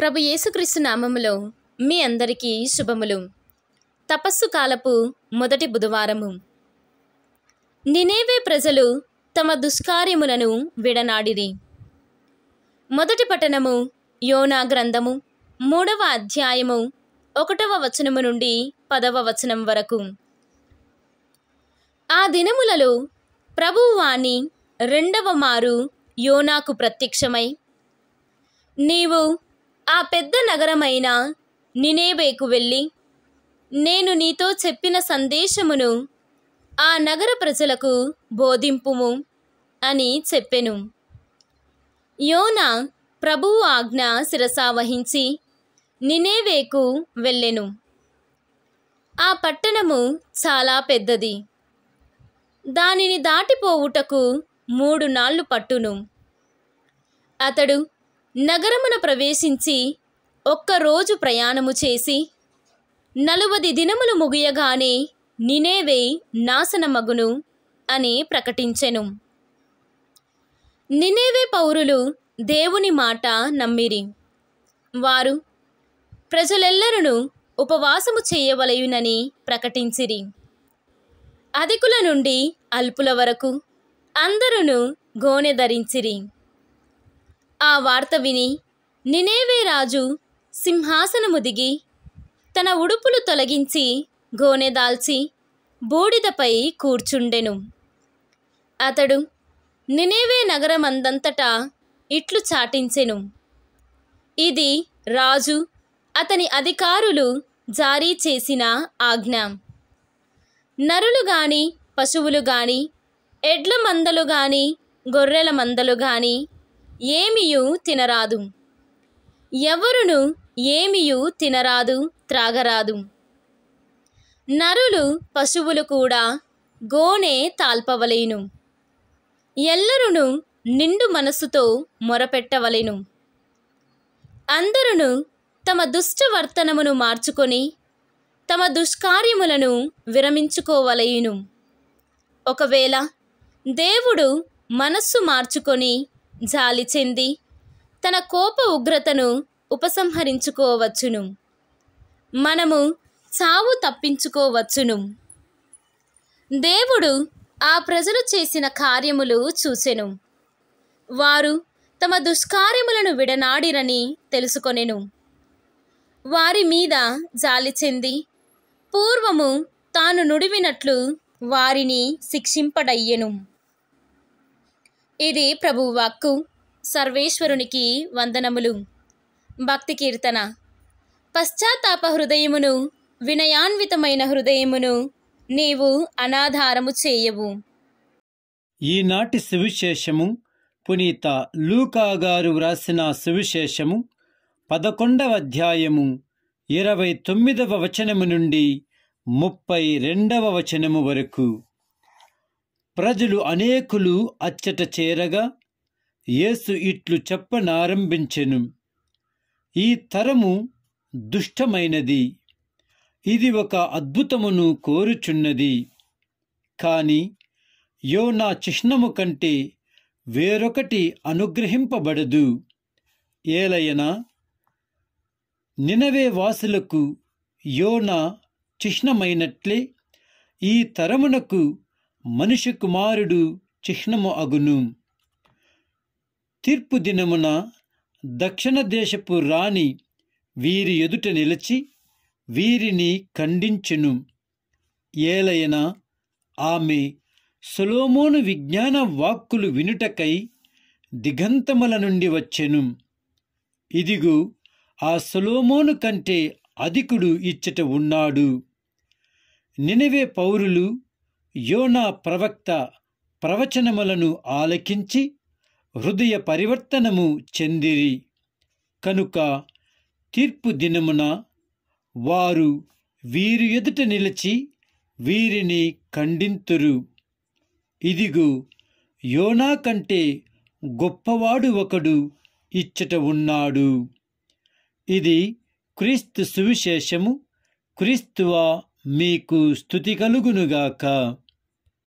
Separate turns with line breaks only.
ప్రభు యేసుక్రీస్తు నామములో మీ అందరికీ శుభములు తపస్సు కాలపు మొదటి బుధవారము నినేవే ప్రజలు తమ దుష్కార్యములను విడనాడిరి మొదటి పట్టణము యోనా గ్రంథము మూడవ అధ్యాయము ఒకటవ వచనము నుండి పదవ వచనం వరకు ఆ దినములలో ప్రభువాణి రెండవ మారు యోనాకు ప్రత్యక్షమై నీవు ఆ పెద్ద నగరమైన నినేవేకు వెళ్ళి నేను నీతో చెప్పిన సందేశమును ఆ నగర ప్రజలకు బోధింపుము అని చెప్పెను యోన ప్రభువు ఆజ్ఞ శిరసావహించి నినేవేకు వెళ్ళెను ఆ పట్టణము చాలా పెద్దది దానిని దాటిపోవుటకు మూడు నాళ్ళు పట్టును అతడు నగరమున ప్రవేశించి ఒక్కరోజు ప్రయాణము చేసి నలువది దినములు ముగియగానే నినేవే నాశనమగును అని ప్రకటించెను నినేవే పౌరులు దేవుని మాట నమ్మిరి వారు ప్రజలెల్లరూ ఉపవాసము చేయవలయునని ప్రకటించిరి అధికుల నుండి అల్పుల వరకు అందరూ గోనె ధరించిరి ఆ వార్త విని నినేవే రాజు సింహాసనము దిగి తన ఉడుపులు తొలగించి గోనె దాల్చి బూడిదపై కూర్చుండెను అతడు నినేవే నగరమందంతటా ఇట్లు చాటించెను ఇది రాజు అతని అధికారులు జారీ చేసిన ఆజ్ఞ నరులు గాని పశువులు గాని ఎడ్ల మందలు గాని గొర్రెల మందలు గాని ఏమియు తినరాదు ఎవరును ఏమియు తినరాదు త్రాగరాదు నరులు పశువులు కూడా గోనె తాల్పవలేను ఎల్లరును నిండు మనసుతో మొరపెట్టవలెను అందరును తమ దుష్టవర్తనమును మార్చుకొని తమ దుష్కార్యములను విరమించుకోవలయును ఒకవేళ దేవుడు మనస్సు మార్చుకొని జాలి చెంది తన కోప ఉగ్రతను ఉపసంహరించుకోవచ్చును మనము చావు తప్పించుకోవచ్చును దేవుడు ఆ ప్రజలు చేసిన కార్యములు చూసెను వారు తమ దుష్కార్యములను విడనాడిరని తెలుసుకొనెను వారి మీద జాలి చెంది పూర్వము తాను నుడివినట్లు వారిని శిక్షింపడయ్యెను ఇది ప్రభు వాక్కు సర్వేశ్వరునికి వందనములు భక్తి కీర్తన పశ్చాత్తాప హృదయమును వినయాన్వితమైన హృదయమును నీవు అనాధారము చేయవు
ఈనాటి సువిశేషము పునీత లూకా గారు వ్రాసిన సువిశేషము పదకొండవ అధ్యాయము ఇరవై తొమ్మిదవ వచనము నుండి ముప్పై రెండవ వచనము వరకు ప్రజలు అనేకులు అచ్చట చేరగా యేసు ఇట్లు చెప్పనారంభించెను ఈ తరము దుష్టమైనది ఇది ఒక అద్భుతమును కోరుచున్నది కాని యోనా చిహ్నము కంటే వేరొకటి అనుగ్రహింపబడదు ఏలయనా నినవే వాసులకు యోనా చిహ్నమైనట్లే ఈ తరమునకు మనిషి కుమారుడు చిహ్నము అగును తీర్పు దినమున దక్షిణ దేశపు రాణి వీరి ఎదుట నిలిచి వీరిని ఖండించెను ఏలైనా ఆమె సులోమోను విజ్ఞాన వాక్కులు వినుటకై దిగంతముల నుండి వచ్చెను ఇదిగు ఆ సులోమోను కంటే అధికుడు ఇచ్చట ఉన్నాడు నినవే పౌరులు యోనా ప్రవక్త ప్రవచనములను ఆలకించి హృదయ పరివర్తనము చెందిరి కనుక తీర్పు దినమున వారు వీరు ఎదుట నిలిచి వీరిని ఖండింతురు ఇదిగు యోనా కంటే గొప్పవాడు ఒకడు ఇచ్చట ఉన్నాడు ఇది క్రీస్తు సువిశేషము క్రీస్తువా మీకు స్థుతి కలుగునుగాక